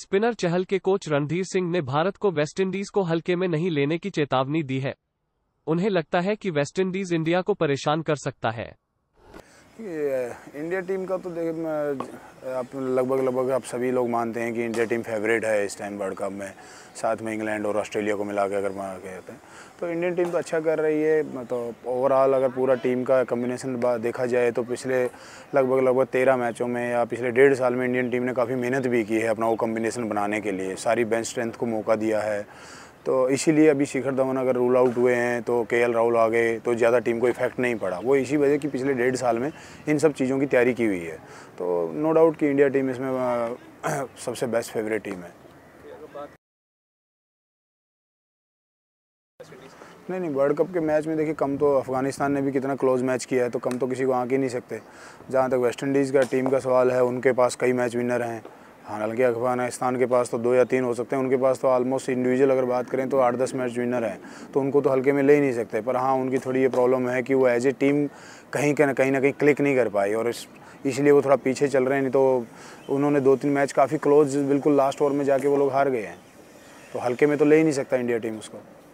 spinner चहल के coach Randhir Singh ने भारत को वेस्टइंडीज को हल्के में नहीं लेने की चेतावनी दी है उन्हें लगता है कि वेस्टइंडीज इंडिया को परेशान कर सकता है इंडिया टीम का तो देख आप लगभग लगभग आप सभी लोग मानते हैं कि इंडिया टीम फेवरेट है इस टाइम वर्ल्ड कप में साथ में इंग्लैंड और ऑस्ट्रेलिया को मिला के अगर मारा कहते हैं तो इंडियन तो टीम तो अच्छा कर रही है तो ओवरऑल अगर पूरा टीम का कम्बिनेशन देखा जाए तो पिछले लगभग लगभग तेरह मैचों में या पिछले डेढ़ साल में इंडियन टीम ने काफ़ी मेहनत भी की है अपना वो कम्बिनेशन बनाने के लिए सारी बेंच स्ट्रेंथ को मौका दिया है तो इसीलिए अभी शिखर धवन अगर रूल आउट हुए हैं तो के राहुल आ गए तो ज़्यादा टीम को इफेक्ट नहीं पड़ा वो इसी वजह कि पिछले डेढ़ साल में इन सब चीज़ों की तैयारी की हुई है तो नो डाउट कि इंडिया टीम इसमें सबसे बेस्ट फेवरेट टीम है नहीं नहीं वर्ल्ड कप के मैच में देखिए कम तो अफगानिस्तान ने भी कितना क्लोज मैच किया है तो कम तो किसी को आँख ही नहीं सकते जहाँ तक वेस्ट इंडीज़ का टीम का सवाल है उनके पास कई मैच विनर हैं हालांकि अफगानिस्तान के पास तो दो या तीन हो सकते हैं उनके पास तो ऑलमोस्ट इंडिविजुअल अगर बात करें तो आठ दस मैच विनर हैं तो उनको तो हल्के में ले ही नहीं सकते पर हाँ उनकी थोड़ी ये प्रॉब्लम है कि वो एज ए टीम कहीं कहीं कहीं ना कहीं क्लिक नहीं कर पाई और इस इसलिए वो थोड़ा पीछे चल रहे हैं नहीं तो उन्होंने दो तीन मैच काफ़ी क्लोज बिल्कुल लास्ट ओवर में जाके वो लोग हार गए हैं तो हल्के में तो ले ही नहीं सकता इंडिया टीम उसको